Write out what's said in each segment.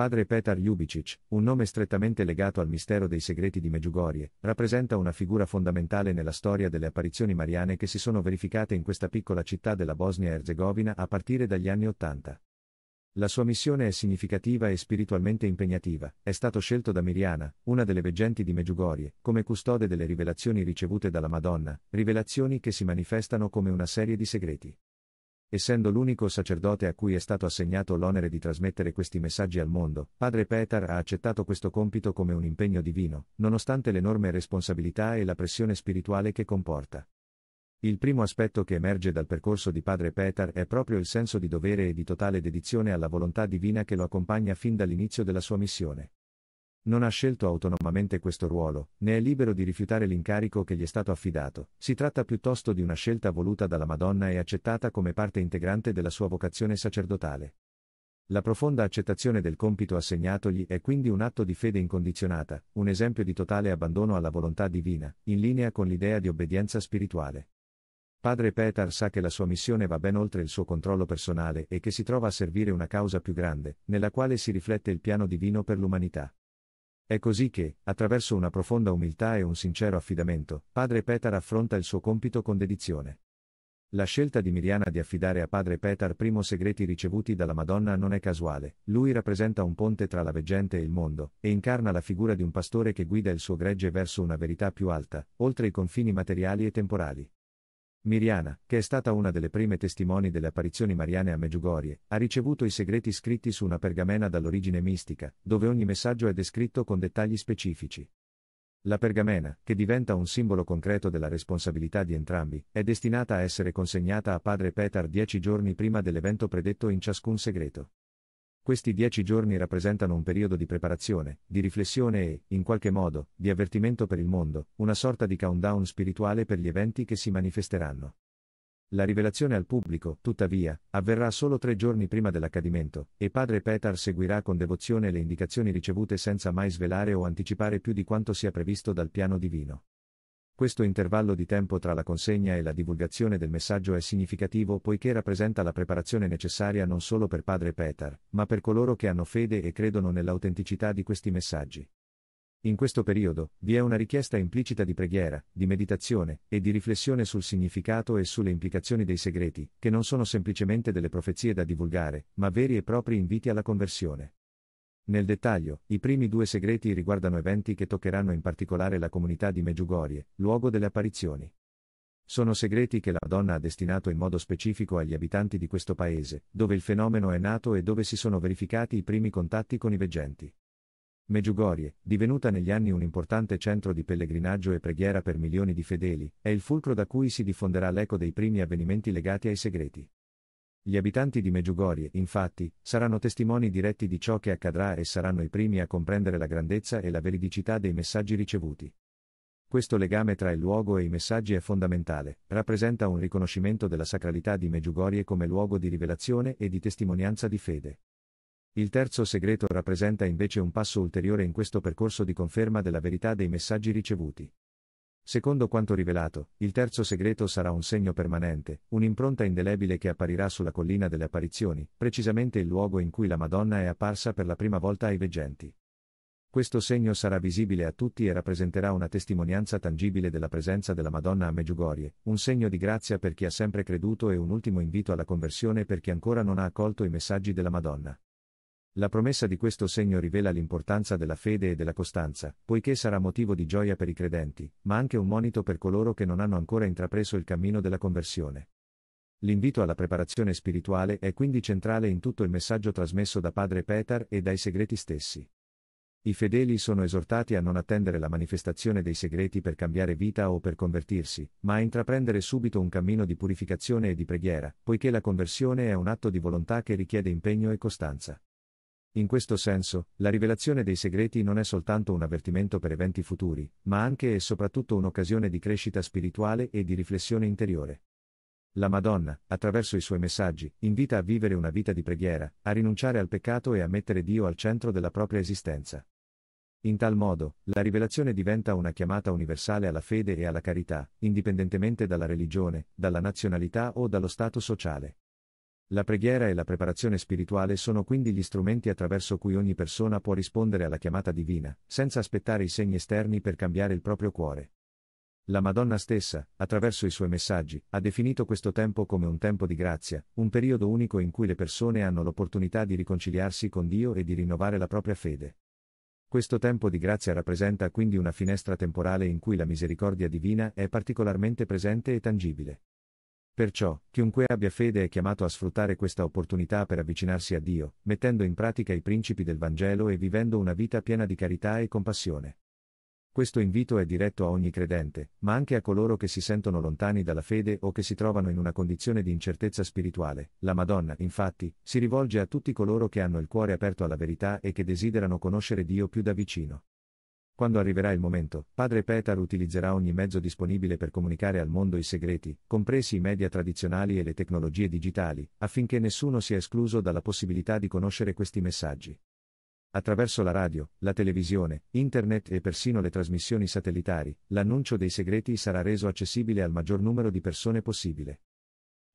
Padre Petar Ljubicic, un nome strettamente legato al mistero dei segreti di Meggiugorie, rappresenta una figura fondamentale nella storia delle apparizioni mariane che si sono verificate in questa piccola città della Bosnia-Erzegovina a partire dagli anni Ottanta. La sua missione è significativa e spiritualmente impegnativa, è stato scelto da Miriana, una delle veggenti di Meggiugorie, come custode delle rivelazioni ricevute dalla Madonna, rivelazioni che si manifestano come una serie di segreti essendo l'unico sacerdote a cui è stato assegnato l'onere di trasmettere questi messaggi al mondo, padre Petar ha accettato questo compito come un impegno divino, nonostante l'enorme responsabilità e la pressione spirituale che comporta. Il primo aspetto che emerge dal percorso di padre Petar è proprio il senso di dovere e di totale dedizione alla volontà divina che lo accompagna fin dall'inizio della sua missione. Non ha scelto autonomamente questo ruolo, né è libero di rifiutare l'incarico che gli è stato affidato, si tratta piuttosto di una scelta voluta dalla Madonna e accettata come parte integrante della sua vocazione sacerdotale. La profonda accettazione del compito assegnatogli è quindi un atto di fede incondizionata, un esempio di totale abbandono alla volontà divina, in linea con l'idea di obbedienza spirituale. Padre Petar sa che la sua missione va ben oltre il suo controllo personale e che si trova a servire una causa più grande, nella quale si riflette il piano divino per l'umanità. È così che, attraverso una profonda umiltà e un sincero affidamento, padre Petar affronta il suo compito con dedizione. La scelta di Miriana di affidare a padre Petar primo segreti ricevuti dalla Madonna non è casuale, lui rappresenta un ponte tra la veggente e il mondo, e incarna la figura di un pastore che guida il suo gregge verso una verità più alta, oltre i confini materiali e temporali. Miriana, che è stata una delle prime testimoni delle apparizioni mariane a Meggiugorie, ha ricevuto i segreti scritti su una pergamena dall'origine mistica, dove ogni messaggio è descritto con dettagli specifici. La pergamena, che diventa un simbolo concreto della responsabilità di entrambi, è destinata a essere consegnata a padre Petar dieci giorni prima dell'evento predetto in ciascun segreto. Questi dieci giorni rappresentano un periodo di preparazione, di riflessione e, in qualche modo, di avvertimento per il mondo, una sorta di countdown spirituale per gli eventi che si manifesteranno. La rivelazione al pubblico, tuttavia, avverrà solo tre giorni prima dell'accadimento, e padre Petar seguirà con devozione le indicazioni ricevute senza mai svelare o anticipare più di quanto sia previsto dal piano divino. Questo intervallo di tempo tra la consegna e la divulgazione del messaggio è significativo poiché rappresenta la preparazione necessaria non solo per padre Petar, ma per coloro che hanno fede e credono nell'autenticità di questi messaggi. In questo periodo, vi è una richiesta implicita di preghiera, di meditazione e di riflessione sul significato e sulle implicazioni dei segreti, che non sono semplicemente delle profezie da divulgare, ma veri e propri inviti alla conversione. Nel dettaglio, i primi due segreti riguardano eventi che toccheranno in particolare la comunità di Meggiugorie, luogo delle apparizioni. Sono segreti che la Madonna ha destinato in modo specifico agli abitanti di questo paese, dove il fenomeno è nato e dove si sono verificati i primi contatti con i veggenti. Meggiugorie, divenuta negli anni un importante centro di pellegrinaggio e preghiera per milioni di fedeli, è il fulcro da cui si diffonderà l'eco dei primi avvenimenti legati ai segreti. Gli abitanti di Meggiugorie, infatti, saranno testimoni diretti di ciò che accadrà e saranno i primi a comprendere la grandezza e la veridicità dei messaggi ricevuti. Questo legame tra il luogo e i messaggi è fondamentale, rappresenta un riconoscimento della sacralità di Meggiugorie come luogo di rivelazione e di testimonianza di fede. Il terzo segreto rappresenta invece un passo ulteriore in questo percorso di conferma della verità dei messaggi ricevuti. Secondo quanto rivelato, il terzo segreto sarà un segno permanente, un'impronta indelebile che apparirà sulla collina delle apparizioni, precisamente il luogo in cui la Madonna è apparsa per la prima volta ai veggenti. Questo segno sarà visibile a tutti e rappresenterà una testimonianza tangibile della presenza della Madonna a Meggiugorie, un segno di grazia per chi ha sempre creduto e un ultimo invito alla conversione per chi ancora non ha accolto i messaggi della Madonna. La promessa di questo segno rivela l'importanza della fede e della costanza, poiché sarà motivo di gioia per i credenti, ma anche un monito per coloro che non hanno ancora intrapreso il cammino della conversione. L'invito alla preparazione spirituale è quindi centrale in tutto il messaggio trasmesso da Padre Petar e dai segreti stessi. I fedeli sono esortati a non attendere la manifestazione dei segreti per cambiare vita o per convertirsi, ma a intraprendere subito un cammino di purificazione e di preghiera, poiché la conversione è un atto di volontà che richiede impegno e costanza. In questo senso, la rivelazione dei segreti non è soltanto un avvertimento per eventi futuri, ma anche e soprattutto un'occasione di crescita spirituale e di riflessione interiore. La Madonna, attraverso i suoi messaggi, invita a vivere una vita di preghiera, a rinunciare al peccato e a mettere Dio al centro della propria esistenza. In tal modo, la rivelazione diventa una chiamata universale alla fede e alla carità, indipendentemente dalla religione, dalla nazionalità o dallo stato sociale. La preghiera e la preparazione spirituale sono quindi gli strumenti attraverso cui ogni persona può rispondere alla chiamata divina, senza aspettare i segni esterni per cambiare il proprio cuore. La Madonna stessa, attraverso i suoi messaggi, ha definito questo tempo come un tempo di grazia, un periodo unico in cui le persone hanno l'opportunità di riconciliarsi con Dio e di rinnovare la propria fede. Questo tempo di grazia rappresenta quindi una finestra temporale in cui la misericordia divina è particolarmente presente e tangibile. Perciò, chiunque abbia fede è chiamato a sfruttare questa opportunità per avvicinarsi a Dio, mettendo in pratica i principi del Vangelo e vivendo una vita piena di carità e compassione. Questo invito è diretto a ogni credente, ma anche a coloro che si sentono lontani dalla fede o che si trovano in una condizione di incertezza spirituale. La Madonna, infatti, si rivolge a tutti coloro che hanno il cuore aperto alla verità e che desiderano conoscere Dio più da vicino. Quando arriverà il momento, padre Petar utilizzerà ogni mezzo disponibile per comunicare al mondo i segreti, compresi i media tradizionali e le tecnologie digitali, affinché nessuno sia escluso dalla possibilità di conoscere questi messaggi. Attraverso la radio, la televisione, internet e persino le trasmissioni satellitari, l'annuncio dei segreti sarà reso accessibile al maggior numero di persone possibile.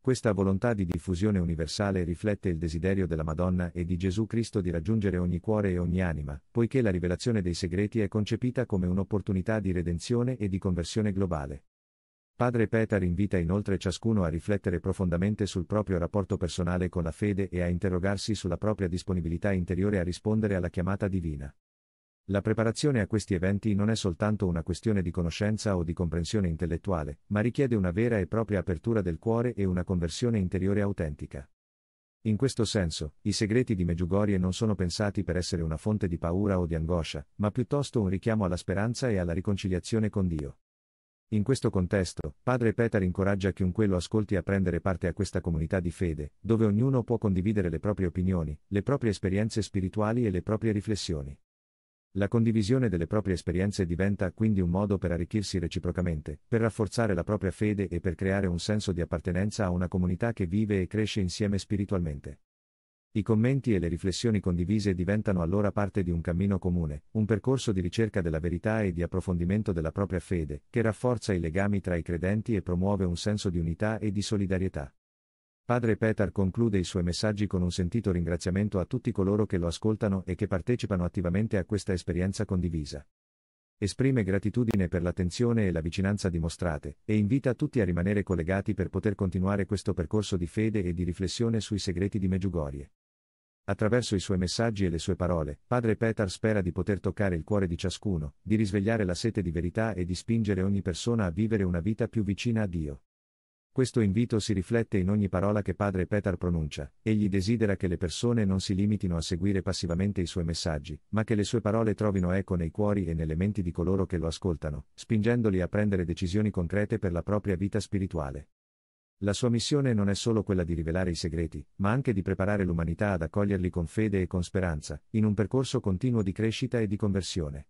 Questa volontà di diffusione universale riflette il desiderio della Madonna e di Gesù Cristo di raggiungere ogni cuore e ogni anima, poiché la rivelazione dei segreti è concepita come un'opportunità di redenzione e di conversione globale. Padre Petar invita inoltre ciascuno a riflettere profondamente sul proprio rapporto personale con la fede e a interrogarsi sulla propria disponibilità interiore a rispondere alla chiamata divina. La preparazione a questi eventi non è soltanto una questione di conoscenza o di comprensione intellettuale, ma richiede una vera e propria apertura del cuore e una conversione interiore autentica. In questo senso, i segreti di Meggiugorie non sono pensati per essere una fonte di paura o di angoscia, ma piuttosto un richiamo alla speranza e alla riconciliazione con Dio. In questo contesto, Padre Petar incoraggia chiunque lo ascolti a prendere parte a questa comunità di fede, dove ognuno può condividere le proprie opinioni, le proprie esperienze spirituali e le proprie riflessioni. La condivisione delle proprie esperienze diventa quindi un modo per arricchirsi reciprocamente, per rafforzare la propria fede e per creare un senso di appartenenza a una comunità che vive e cresce insieme spiritualmente. I commenti e le riflessioni condivise diventano allora parte di un cammino comune, un percorso di ricerca della verità e di approfondimento della propria fede, che rafforza i legami tra i credenti e promuove un senso di unità e di solidarietà. Padre Petar conclude i suoi messaggi con un sentito ringraziamento a tutti coloro che lo ascoltano e che partecipano attivamente a questa esperienza condivisa. Esprime gratitudine per l'attenzione e la vicinanza dimostrate, e invita tutti a rimanere collegati per poter continuare questo percorso di fede e di riflessione sui segreti di Meggiugorie. Attraverso i suoi messaggi e le sue parole, Padre Petar spera di poter toccare il cuore di ciascuno, di risvegliare la sete di verità e di spingere ogni persona a vivere una vita più vicina a Dio. Questo invito si riflette in ogni parola che padre Petar pronuncia, egli desidera che le persone non si limitino a seguire passivamente i suoi messaggi, ma che le sue parole trovino eco nei cuori e nelle menti di coloro che lo ascoltano, spingendoli a prendere decisioni concrete per la propria vita spirituale. La sua missione non è solo quella di rivelare i segreti, ma anche di preparare l'umanità ad accoglierli con fede e con speranza, in un percorso continuo di crescita e di conversione.